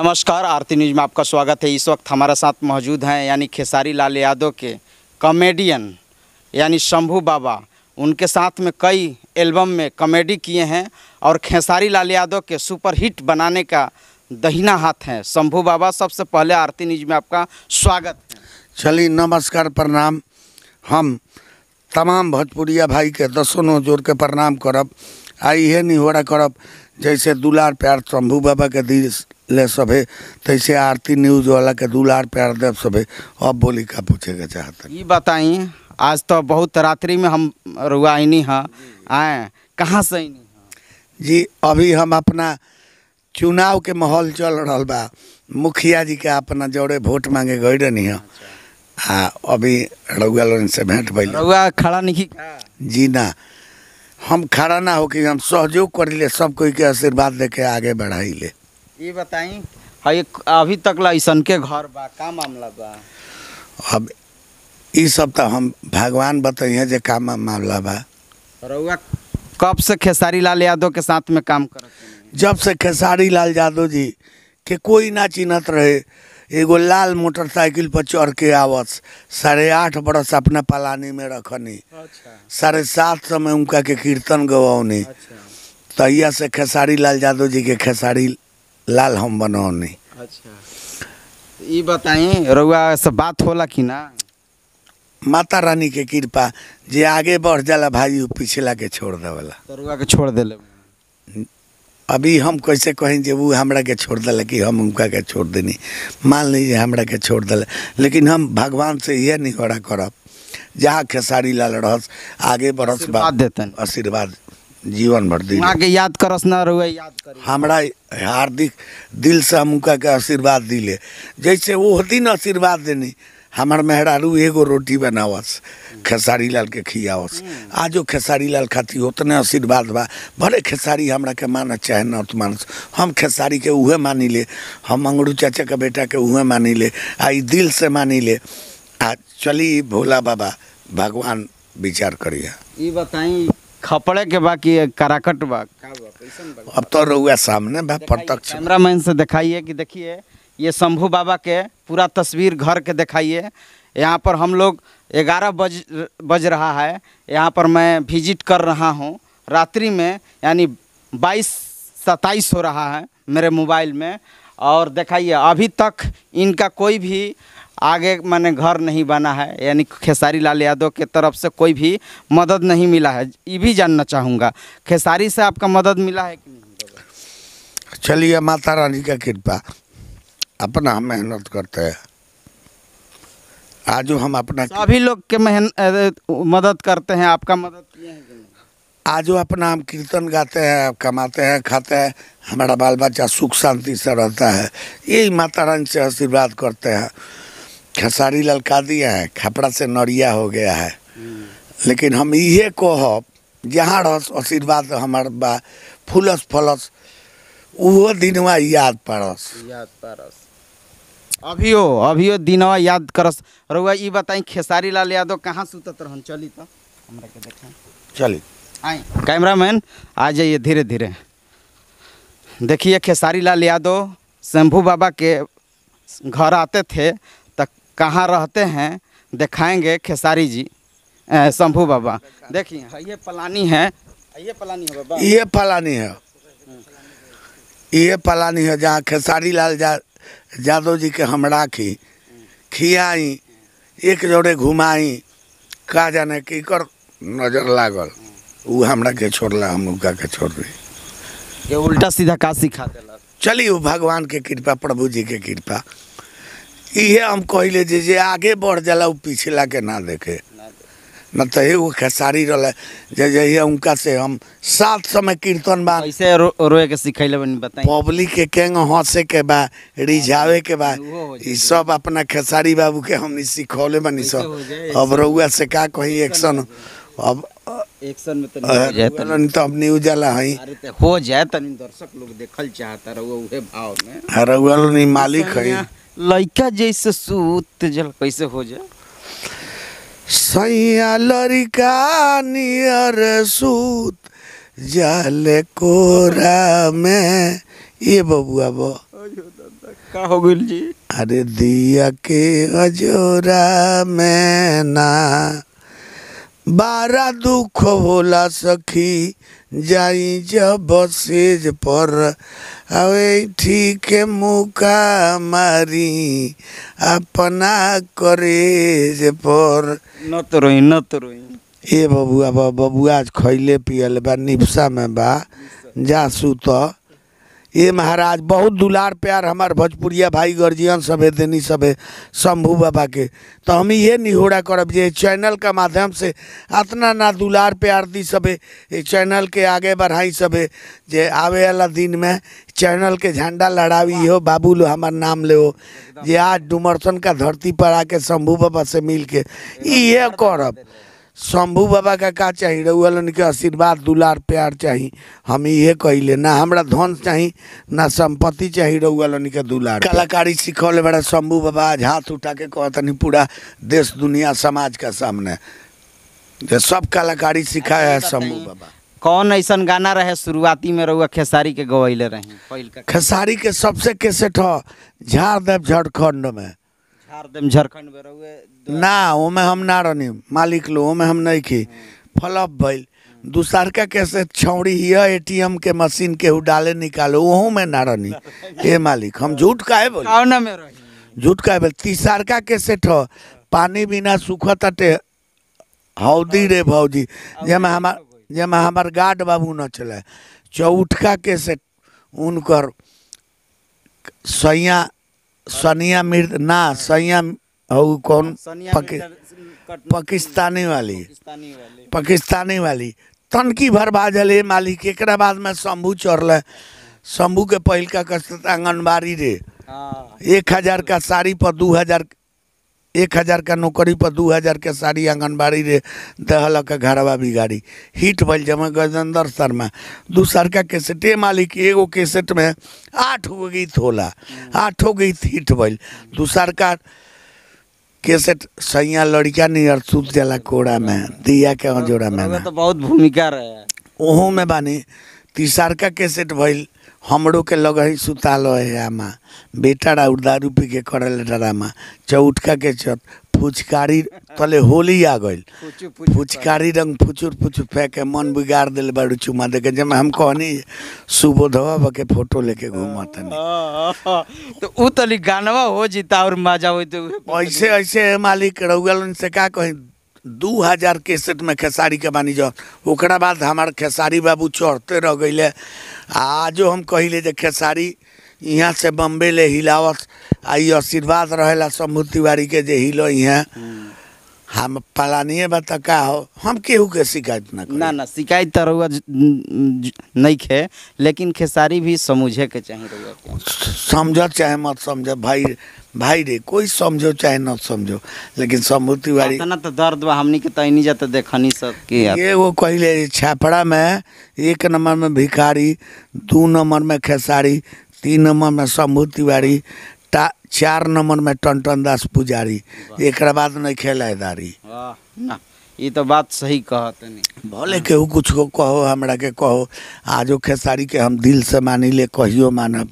नमस्कार आरती न्यूज़ में आपका स्वागत है इस वक्त हमारे साथ मौजूद हैं यानी खेसारी लाल यादव के कॉमेडियन यानी शंभू बाबा उनके साथ में कई एल्बम में कॉमेडी किए हैं और खेसारी लाल यादव के सुपरहिट बनाने का दहिना हाथ है शंभू बाबा सबसे पहले आरती न्यूज में आपका स्वागत चलिए नमस्कार प्रणाम हम तमाम भोजपुरिया भाई के दसों नौ जोड़ के प्रणाम करब आ हो निहोरा करब जैसे दुलार प्यार शंभू बाबा के दिश ले सभे तैसे आरती न्यूज वाला के दुलार प्यार देव सभे अब बोली का पूछेगा चाहते ये बताइए आज तो बहुत रात्रि में हम रुआनी हैं आए कहाँ से आईनी जी अभी हम अपना चुनाव के माहौल चल रहा बा मुखिया जी के अपना जोड़े वोट मांगे गई रही हाँ हाँ अभी रउआ लोन से भेंट भैल रउआ खड़ा नहीं जी ना हम खड़ा ना हो कि हम सहयोग कर ले सब कोई के आशीर्वाद लेके आगे बढ़ाई ले ये बताई हाई अभी तक लाइसन के घर बा का मामला बा अब इस सब तो हम भगवान बताइए जो का मामला बा रउआ कब से खेसारी लाल यादव के साथ में काम कर जब से खेसारी लाल यादव जी के कोई ना चिन्हत रहे एगो लाल मोटरसाइकिल पर चढ़ के आवस साढ़े आठ बरस अपना पलानी में रखनी अच्छा। साढ़े सात समय उनका के कीर्तन गवानी अच्छा। तहिया से खेसारी लाल यादव जी के खेसारी लाल हम बनौने अच्छा ये बताई रउआ से बात होला कि ना माता रानी के कृपा जे आगे बढ़ जाला भाई पिछला के छोड़ देवला तो रुआ के छोड़ दिले अभी हम कैसे कहें जे वो हमरा के छोड़ दिल कि हम उनका के छोड़ देनी मान लीजिए हमरा के छोड़ दिल लेकिन हम भगवान से यह निहोरा करब जहाँ खेसारी लाल रहस आगे बढ़स बात देते आशीर्वाद जीवन भर दी के याद करस कर हमारा हार्दिक दिल से हम उनका के आशीर्वाद दिले जैसे वो होती ना आशीर्वाद देनी हमार मेहरारू एगो रोटी बनावस खेसारी लाल के खियावस हम्म। आजो खेसारी लाल खाती उतने आशीर्वाद बा भले खेसारी हमरा के मान चाहे ना तो मानस हम खेसारी के उहे मानी ले हम अंगड़ू चाचा के बेटा के उहे मानी ले आई दिल से मानी ले आ चली भोला बाबा भगवान विचार करिए बताई खपड़े के बाकी कराकट बा अब तो रुआ सामने बा प्रत्यक्ष से दिखाइए कि देखिए ये शंभू बाबा के पूरा तस्वीर घर के दिखाइए यहाँ पर हम लोग ग्यारह बज बज रहा है यहाँ पर मैं विजिट कर रहा हूँ रात्रि में यानी बाईस सताईस हो रहा है मेरे मोबाइल में और दिखाइए अभी तक इनका कोई भी आगे मैंने घर नहीं बना है यानी खेसारी लाल यादव के तरफ से कोई भी मदद नहीं मिला है ये भी जानना चाहूँगा खेसारी से आपका मदद मिला है कि नहीं चलिए माता रानी का कृपा अपना मेहनत करते हैं आज हम अपना सभी लोग के मेहनत मदद करते हैं आपका मदद किए हैं आज अपना हम कीर्तन गाते हैं कमाते हैं खाते हैं हमारा बाल बच्चा सुख शांति से रहता है यही माता रानी से आशीर्वाद करते हैं खेसारी ललका दिए हैं खपड़ा से नरिया हो गया है लेकिन हम ये कह जहाँ रहस आशीर्वाद हमार बा फूलस फलस उहो दिनवा याद पड़स याद पड़स अभियो अभियो दिनवा याद करस रउआ ई बताई खेसारी लाल यादव कहाँ सुतत रहन चली तो चली आई कैमरामैन आ जाइए धीरे धीरे देखिए खेसारी लाल यादव शंभू बाबा के घर आते थे कहाँ रहते हैं दिखाएंगे खेसारी जी शंभू बाबा देखिए ये पलानी है ये पलानी है बाबा ये पलानी है ये पलानी है जहाँ खेसारी लाल यादव जी के हमरा की खियाई एक जोड़े घुमाई कहा जाने कि कर नजर लागल वो हमरा के ला हम उनका के छोड़ रही ये उल्टा सीधा का सिखा दिला चलिए भगवान के कृपा प्रभु जी के कृपा इहे हम कहले जे जे आगे बढ़ जाला पिछला के ना देखे न तो हे वो खेसारी रहा जे जहिया उनका से हम सात समय कीर्तन बा ऐसे रो, रोए के सिखैले बनी बताई पब्लिक के केंग हंसे के बा रिझावे के बा ई सब अपना खेसारी बाबू के हमनी सिखौले बनी सब अब रउआ से का कही एक्शन अब एक्शन में तो नहीं हो जाए तो अब न्यूज वाला है हो जाए तनी दर्शक लोग देखल चाहता रहुआ उहे भाव में रहुआ नहीं मालिक है लड़का जैसे सूत जल कैसे हो जाए सैया लड़का नियर सूत जल कोरा में ये बबुआ बो का हो गई जी अरे दिया के अजोरा में ना बारा दुख होला सखी जाई जब सेज पर अवे ठीक मुका मारी अपना करेज पर नत रोई नत रोई ए बबुआ बबुआ आज खैले पियल बा निपसा में बा जासू तो ये महाराज बहुत दुलार प्यार हमार भोजपुरिया भाई गर्जियन सभे देनी सभे शंभू बाबा के तो हम ये निहोड़ा करब जे चैनल का माध्यम से अतना ना दुलार प्यार दी सभे चैनल के आगे बढ़ाई सभे जे आवे वाला दिन में चैनल के झंडा लड़ावी हो बाबू लो हमार नाम ले हो जे आज डुमरसन का धरती पर आके शंभू बाबा से मिल के ये करब शंभु बाबा का का चाही रउअलन के आशीर्वाद दुलार प्यार चाहिए हम ये कहले ना हमरा धन चाहिए ना संपत्ति चाही रउअलन के दुलार कलाकारी सीखल बड़ा शंभु बाबा आज हाथ उठा के कहतनी पूरा देश दुनिया समाज के सामने सब कलाकारी सिखाया है शंभु बाबा कौन ऐसा गाना रहे शुरुआती में रहुआ खेसारी के गवैले रहे खेसारी के सबसे कैसेट हो झाड़ देव झारखंड में हरदम झारखंड में रहुए ना वो में हम ना रहनी मालिक लो में हम नहीं खी फलप भइल का कैसे छौड़ी हिया एटीएम के मशीन के हु डाले निकालो ओहू में ना रहनी हे मालिक हम झूठ काहे बोल कौना में रही झूठ काहे बोल तीसरका कैसे ठो पानी बिना सुखताटे हौदी रे भौजी जेमा हमार तो जेमा हमार गार्ड बाबू न चले चौठका के से उनकर सैया सनिया मिर् ना सैया हू कौन हाँ, पाकि, पाकिस्तानी वाली पाकिस्तानी वाली तनकी भर बाजल मालिक एक बाद में शम्भू चढ़ल शम्भू के पहलका का आंगनबाड़ी रे हाँ। एक हजार का साड़ी पर दू हजार एक हज़ार का नौकरी पर दू हज़ार के साड़ी आंगनबाड़ी रे के घरवा बिगाड़ी हिट भल जमा गजेंद्र शर्मा दू का कैसेटे मालिक एगो कैसेट में आठ गो गीत होला आठों गीत हिट भल दू का कैसेट सैया लड़िका नियर सूत जला कोड़ा में दिया के अजोड़ा में तो बहुत भूमिका रहे ओहू में बानी का कैसेट भल हमरों के लग है सुताल है आमा बेटा राउर दारू पी के करल ड्रामा चौटका के चत फुचकारी तले होली आ गई फुचकारी रंग फुचुर फुचुर फेंक के मन बिगाड़ दिल बड़ू चुमा दे जब हम कहनी सुबोधवा के फोटो लेके घूमते तो तली गानवा हो जीता और मजा हो ऐसे ऐसे मालिक रउगलन से का कहीं दू हज़ार केसेट में खेसारी के बानी जब बाद हमार खेसारी बाबू चढ़ते रह गई आज हम कहले खेसारी यहाँ से बम्बे ले हिलावत आई आशीर्वाद रहेला शंभू तिवारी के हिलो यहाँ हम पलानिए बता का हो हम केहू के शिकायत ना ना ना शिकायत तो रहुआ नहीं खे लेकिन खेसारी भी समझे के चाहिए समझ चाहे मत समझ भाई भाई रे कोई समझो चाहे न समझो लेकिन समृति वाली इतना तो दर्द के तो जाते देखनी सकती ये वो कहले छापड़ा में एक नंबर में भिखारी दू नंबर में खेसारी तीन नंबर में शंभू तिवारी चार नंबर में टन टन दास पुजारी एक बाद नहीं खेलादारी ये तो बात सही कहते नहीं भले केहू कुछ को कहो हमरा के कहो आजो खेसारी के हम दिल से मानी ले कहियो मानब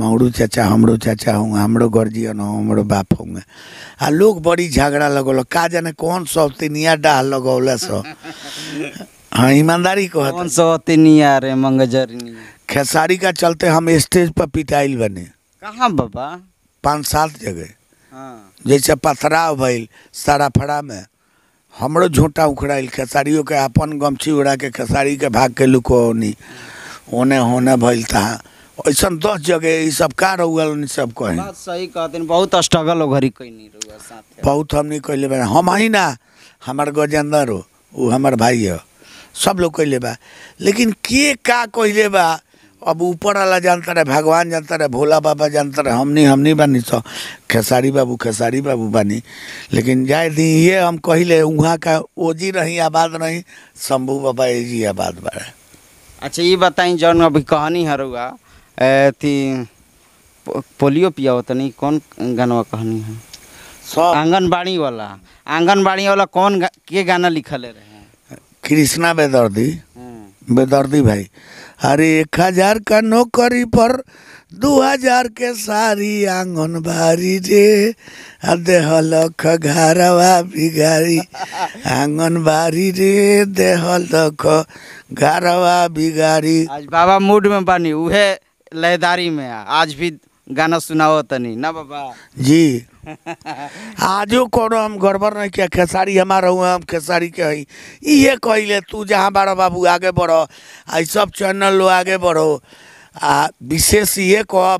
मौरू चाचा हमरो चाचा हूँ हमरो गर्जियन हो हमरो बाप होंगे आ लोग बड़ी झगड़ा लगौल का जाने कौन सौतनिया डाह लगौल सो हाँ ईमानदारी कह कौन सौतनिया रे मंगजर खेसारी का चलते हम स्टेज पर पिटाइल बने कहाँ बाबा पाँच सात जगह हाँ। जैसे पथराव भइल सराफड़ा में हमरो झोंटा उखड़ाइल खेसारियों के अपन गमछी उड़ा के खेसारी के भाग के लुकोनी होने होने भइल था ऐसा दस जगह सब का रहुआ सब कहे सही कहते बहुत स्ट्रगल हो घरी कैनी बहुत हमने कैले बा हम ही ना हमार गजेंद्र हो वो हमार भाई हो सब लोग कैले बा लेकिन के का कहले बा अब ऊपर वाला जानता रहे भगवान जानता रहे भोला बाबा जानता रहे हमनी हमनी बानी सौ खेसारी बाबू खेसारी बाबू बानी लेकिन जाए दी ये हम कहले वहाँ का ओजी रही आबाद रही शंभू बाबा जी आबाद बड़े अच्छा ये बताई जौन अभी कहानी हरुआ थी पोलियो पिया तो नहीं कौन गानवा कहानी है आंगनबाड़ी वाला आंगनबाड़ी वाला कौन गा, के गाना लिखल रहे कृष्णा बेदर्दी हाँ। बेदर्दी भाई अरे एक हजार का नौकरी पर दो हजार के सारी आंगन भारी रे देह लख घरवा बिगारी आंगन भारी रे देह लख घरवा बिगारी आज बाबा मूड में बनी उहे लहदारी में आज भी गाना सुनाओ तनी ना बाबा जी आजो कोनो हम गड़बड़ नहीं किया खेसारी हमारा हुआ हम खेसारी के हई ये कहले तू जहाँ बारा बाबू आगे बढ़ो आ सब चैनल लो आगे बढ़ो आ विशेष ये कह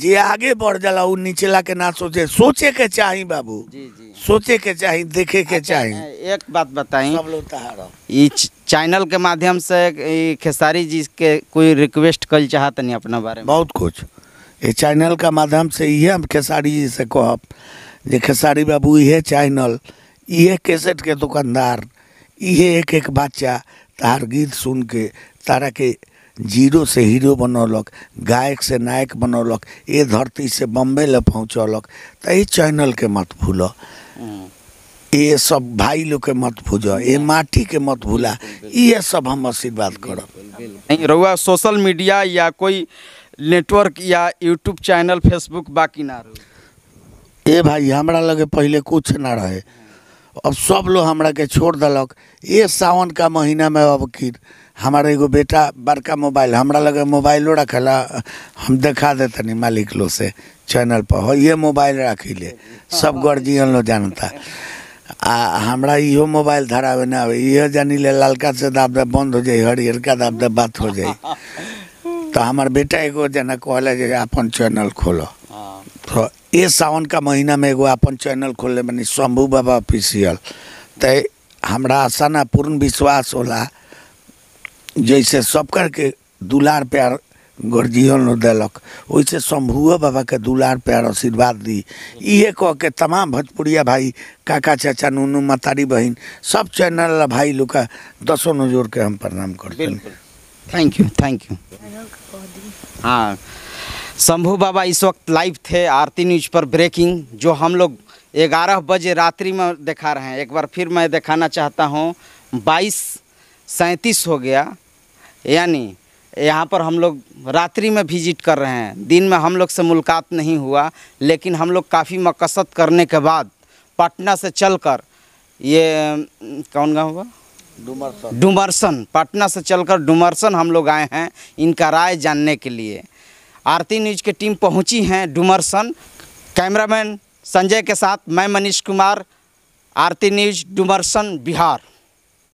जे आगे बढ़ जाला उ नीचला के ना सोचे सोचे के चाहिए बाबू जी जी सोचे के चाहिए देखे के अच्छा, चाहिए एक बात बताई सब लोग चैनल के माध्यम से खेसारी जी के कोई रिक्वेस्ट कल चाहत नहीं अपना बारे में बहुत कुछ ये चैनल का माध्यम से ये हम खेसारी जी से कहब खेसारी बाबू ये चैनल ये कैसेट के दुकानदार ये एक एक बच्चा तार गीत सुन के तारा के जीरो से हीरो बनौलक गायक से नायक बनौलक ये धरती से बम्बे ले पहुँचौलक तो ये चैनल के मत भूल ये सब भाई लोग के मत भूज ये माटी के मत भूला ये सब हम आशीर्वाद करब रउआ सोशल मीडिया या कोई नेटवर्क या यूट्यूब चैनल फेसबुक बाकी ना रहे ए भाई हमारा लगे पहले कुछ ना रहे अब सब लोग हमरा के छोड़ दलक ये सावन का महीना में अब की हमारे एगो बेटा बड़का मोबाइल हमारा लगे मोबाइलो रखला हम दे देतनी मालिक लोग से चैनल पर हो ये मोबाइल रखी ले सब हाँ। गर्जियन लोग जानता आ हमारा इो मोबाइल धरावे ना आवे ये जानी ले लालका से दाब दे बंद हो जाए हरिहर का दाब दे बात हो जाए तो हमार बेटा एगो जना कहल जे अपन चैनल खोलो हाँ। तो ये सावन का महीना में एगो अपन चैनल खोलने मानी शंभू बाबा ऑफिशियल ते हमारा आशा ना पूर्ण विश्वास होला जैसे सब करके दुलार प्यार गर्जियन दिलक वैसे शंभुओ बाबा के दुलार प्यार आशीर्वाद दी इे कह के तमाम भोजपुरिया भाई काका चाचा नूनू मतारी बहन सब चैनल भाई लोग दसों नजोर के हम प्रणाम करते हैं थैंक यू थैंक यू हाँ शंभू बाबा इस वक्त लाइव थे आरती न्यूज पर ब्रेकिंग जो हम लोग ग्यारह बजे रात्रि में दिखा रहे हैं एक बार फिर मैं दिखाना चाहता हूँ बाईस सैंतीस हो गया यानी यहाँ पर हम लोग रात्रि में विजिट कर रहे हैं दिन में हम लोग से मुलाकात नहीं हुआ लेकिन हम लोग काफ़ी मकसद करने के बाद पटना से चलकर ये कौन गाँव हुआ डुमरसन डुमरसन पटना से चलकर डुमरसन हम लोग आए हैं इनका राय जानने के लिए आरती न्यूज की टीम पहुंची है डुमरसन कैमरामैन संजय के साथ मैं मनीष कुमार आरती न्यूज डुमरसन बिहार